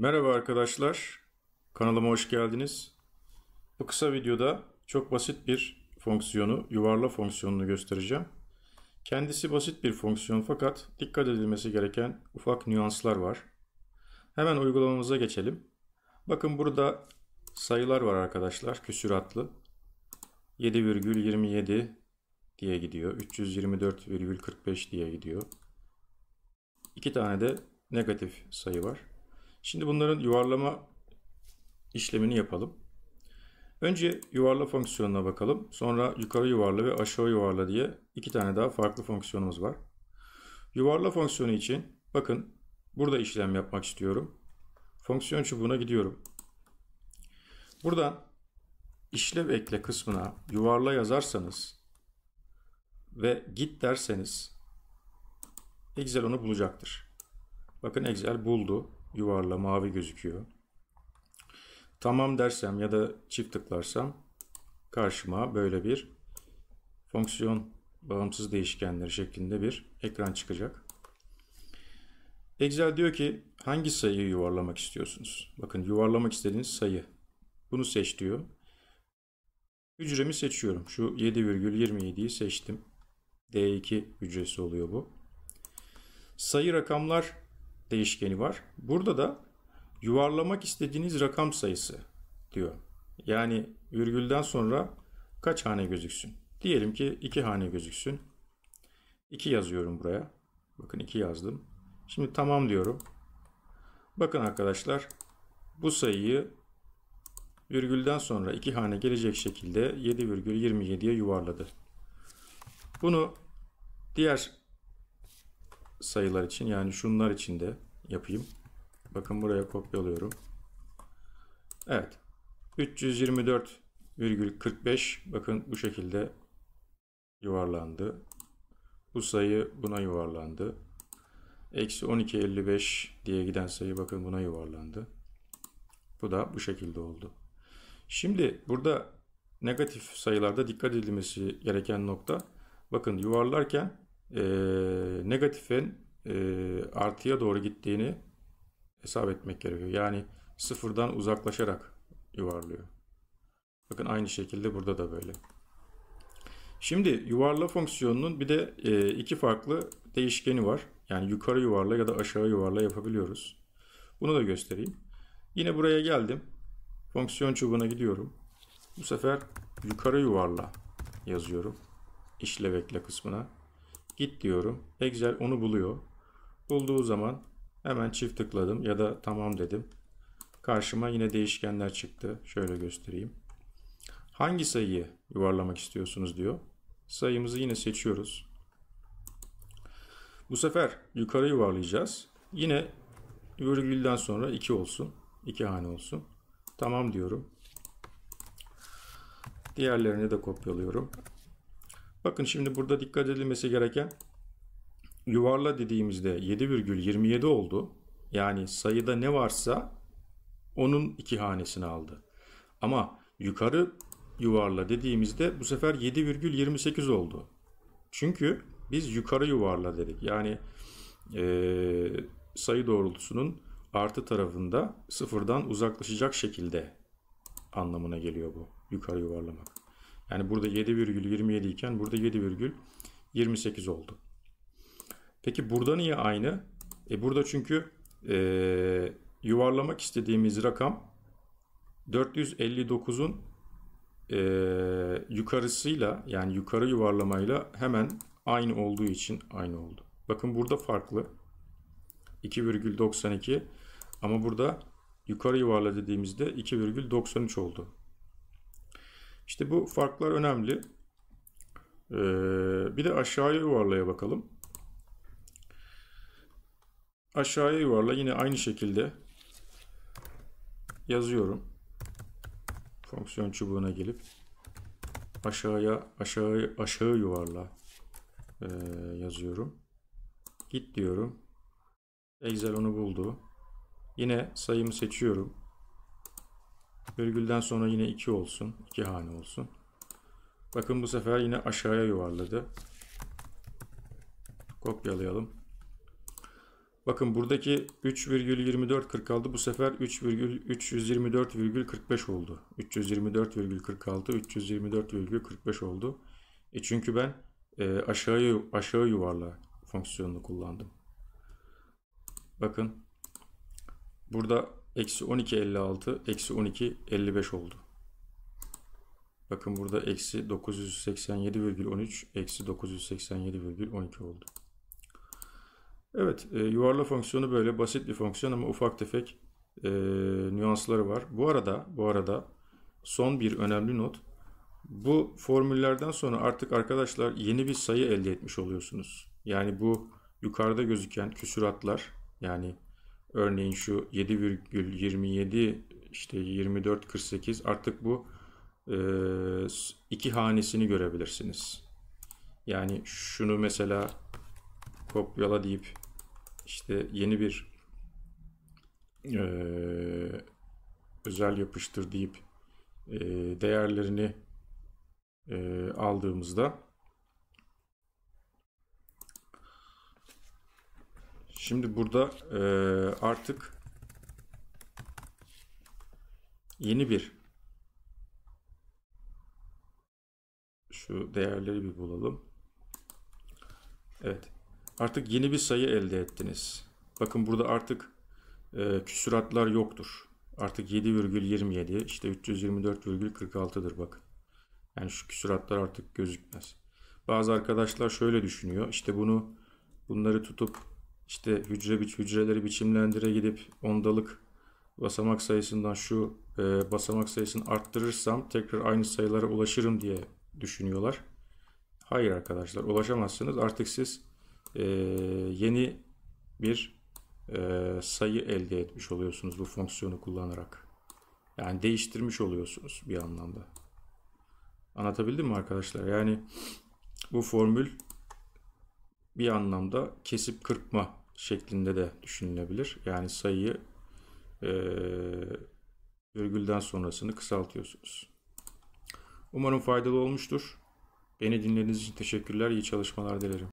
Merhaba arkadaşlar, kanalıma hoş geldiniz. Bu kısa videoda çok basit bir fonksiyonu, yuvarla fonksiyonunu göstereceğim. Kendisi basit bir fonksiyon fakat dikkat edilmesi gereken ufak nüanslar var. Hemen uygulamamıza geçelim. Bakın burada sayılar var arkadaşlar, küsüratlı. 7,27 diye gidiyor, 324,45 diye gidiyor. İki tane de negatif sayı var. Şimdi bunların yuvarlama işlemini yapalım. Önce yuvarla fonksiyonuna bakalım. Sonra yukarı yuvarla ve aşağı yuvarla diye iki tane daha farklı fonksiyonumuz var. Yuvarla fonksiyonu için bakın burada işlem yapmak istiyorum. Fonksiyon çubuğuna gidiyorum. Buradan işlev ekle kısmına yuvarla yazarsanız ve git derseniz Excel onu bulacaktır. Bakın Excel buldu yuvarla mavi gözüküyor. Tamam dersem ya da çift tıklarsam karşıma böyle bir fonksiyon bağımsız değişkenleri şeklinde bir ekran çıkacak. Excel diyor ki hangi sayıyı yuvarlamak istiyorsunuz? Bakın yuvarlamak istediğiniz sayı. Bunu seç diyor. Hücremi seçiyorum. Şu 7,27'yi seçtim. D2 hücresi oluyor bu. Sayı rakamlar değişkeni var. Burada da yuvarlamak istediğiniz rakam sayısı diyor. Yani virgülden sonra kaç hane gözüksün? Diyelim ki iki hane gözüksün. 2 yazıyorum buraya. Bakın 2 yazdım. Şimdi tamam diyorum. Bakın arkadaşlar bu sayıyı virgülden sonra iki hane gelecek şekilde 7,27'ye yuvarladı. Bunu diğer sayılar için yani şunlar için de yapayım. Bakın buraya kopyalıyorum. Evet. 324,45 bakın bu şekilde yuvarlandı. Bu sayı buna yuvarlandı. Eksi 12.55 diye giden sayı bakın buna yuvarlandı. Bu da bu şekilde oldu. Şimdi burada negatif sayılarda dikkat edilmesi gereken nokta bakın yuvarlarken e, ee, negatifin e, artıya doğru gittiğini hesap etmek gerekiyor. Yani sıfırdan uzaklaşarak yuvarlıyor. Bakın aynı şekilde burada da böyle. Şimdi yuvarla fonksiyonunun bir de e, iki farklı değişkeni var. Yani yukarı yuvarla ya da aşağı yuvarla yapabiliyoruz. Bunu da göstereyim. Yine buraya geldim. Fonksiyon çubuğuna gidiyorum. Bu sefer yukarı yuvarla yazıyorum. İşlevekle kısmına git diyorum. Excel onu buluyor. Bulduğu zaman hemen çift tıkladım ya da tamam dedim. Karşıma yine değişkenler çıktı. Şöyle göstereyim. Hangi sayıyı yuvarlamak istiyorsunuz diyor. Sayımızı yine seçiyoruz. Bu sefer yukarı yuvarlayacağız. Yine virgülden sonra 2 olsun. 2 hane olsun. Tamam diyorum. Diğerlerini de kopyalıyorum. Bakın şimdi burada dikkat edilmesi gereken yuvarla dediğimizde 7,27 oldu. Yani sayıda ne varsa onun iki hanesini aldı. Ama yukarı yuvarla dediğimizde bu sefer 7,28 oldu. Çünkü biz yukarı yuvarla dedik. Yani e, sayı doğrultusunun artı tarafında sıfırdan uzaklaşacak şekilde anlamına geliyor bu yukarı yuvarlamak. Yani burada 7,27 iken burada 7,28 oldu. Peki burada niye aynı? E burada çünkü e, yuvarlamak istediğimiz rakam 459'un e, yukarısıyla yani yukarı yuvarlamayla hemen aynı olduğu için aynı oldu. Bakın burada farklı. 2,92 ama burada yukarı yuvarla dediğimizde 2,93 oldu. İşte bu farklar önemli. Ee, bir de aşağıya yuvarlaya bakalım. Aşağıya yuvarla yine aynı şekilde yazıyorum. Fonksiyon çubuğuna gelip aşağıya aşağı aşağı yuvarla e, yazıyorum. Git diyorum. Excel onu buldu. Yine sayımı seçiyorum. Virgülden sonra yine 2 olsun. 2 hane olsun. Bakın bu sefer yine aşağıya yuvarladı. Kopyalayalım. Bakın buradaki 3,2446 bu sefer 3,324,45 oldu. 324,46 324,45 oldu. E çünkü ben e, aşağıya aşağı yuvarla fonksiyonunu kullandım. Bakın burada Eksi 12 56 eksi 12 55 oldu. Bakın burada eksi 987,13 eksi 987,12 oldu. Evet e, yuvarla fonksiyonu böyle basit bir fonksiyon ama ufak tefek e, nüansları var. Bu arada bu arada son bir önemli not. Bu formüllerden sonra artık arkadaşlar yeni bir sayı elde etmiş oluyorsunuz. Yani bu yukarıda gözüken küsuratlar yani Örneğin şu 7,27 işte 24.48 artık bu e, iki hanesini görebilirsiniz. Yani şunu mesela kopyala deyip işte yeni bir e, özel yapıştır deyip e, değerlerini e, aldığımızda Şimdi burada e, artık yeni bir şu değerleri bir bulalım. Evet. Artık yeni bir sayı elde ettiniz. Bakın burada artık e, küsuratlar yoktur. Artık 7,27 işte 324,46'dır bakın. Yani şu küsuratlar artık gözükmez. Bazı arkadaşlar şöyle düşünüyor. İşte bunu bunları tutup işte hücre biç hücreleri biçimlendire gidip ondalık basamak sayısından şu e, basamak sayısını arttırırsam tekrar aynı sayılara ulaşırım diye düşünüyorlar. Hayır arkadaşlar ulaşamazsınız. Artık siz e, yeni bir e, sayı elde etmiş oluyorsunuz bu fonksiyonu kullanarak. Yani değiştirmiş oluyorsunuz bir anlamda. Anlatabildim mi arkadaşlar? Yani bu formül bir anlamda kesip kırpma şeklinde de düşünülebilir. Yani sayıyı e, virgülden sonrasını kısaltıyorsunuz. Umarım faydalı olmuştur. Beni dinlediğiniz için teşekkürler. İyi çalışmalar dilerim.